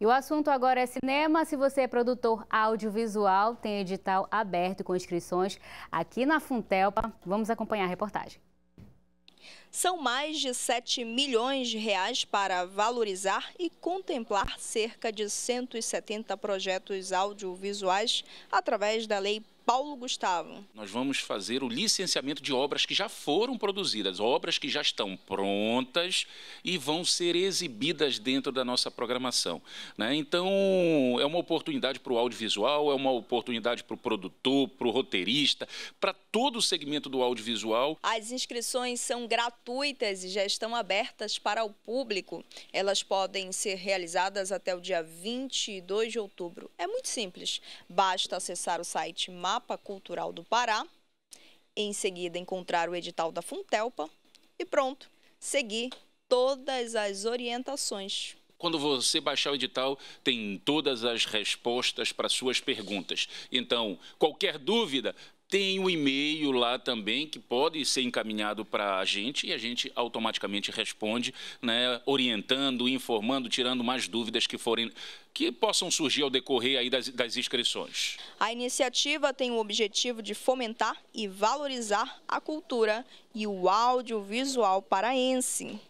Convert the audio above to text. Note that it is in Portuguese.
E o assunto agora é cinema. Se você é produtor audiovisual, tem edital aberto com inscrições aqui na Funtelpa. Vamos acompanhar a reportagem. São mais de 7 milhões de reais para valorizar e contemplar cerca de 170 projetos audiovisuais através da Lei Paulo Gustavo. Nós vamos fazer o licenciamento de obras que já foram produzidas, obras que já estão prontas e vão ser exibidas dentro da nossa programação. Né? Então, é uma oportunidade para o audiovisual, é uma oportunidade para o produtor, para o roteirista, para todo o segmento do audiovisual. As inscrições são gratuitas gratuitas e já estão abertas para o público. Elas podem ser realizadas até o dia 22 de outubro. É muito simples, basta acessar o site Mapa Cultural do Pará, em seguida encontrar o edital da Funtelpa e pronto, seguir todas as orientações. Quando você baixar o edital, tem todas as respostas para suas perguntas. Então, qualquer dúvida, tem um e-mail lá também que pode ser encaminhado para a gente e a gente automaticamente responde, né, orientando, informando, tirando mais dúvidas que forem que possam surgir ao decorrer aí das, das inscrições. A iniciativa tem o objetivo de fomentar e valorizar a cultura e o audiovisual paraense.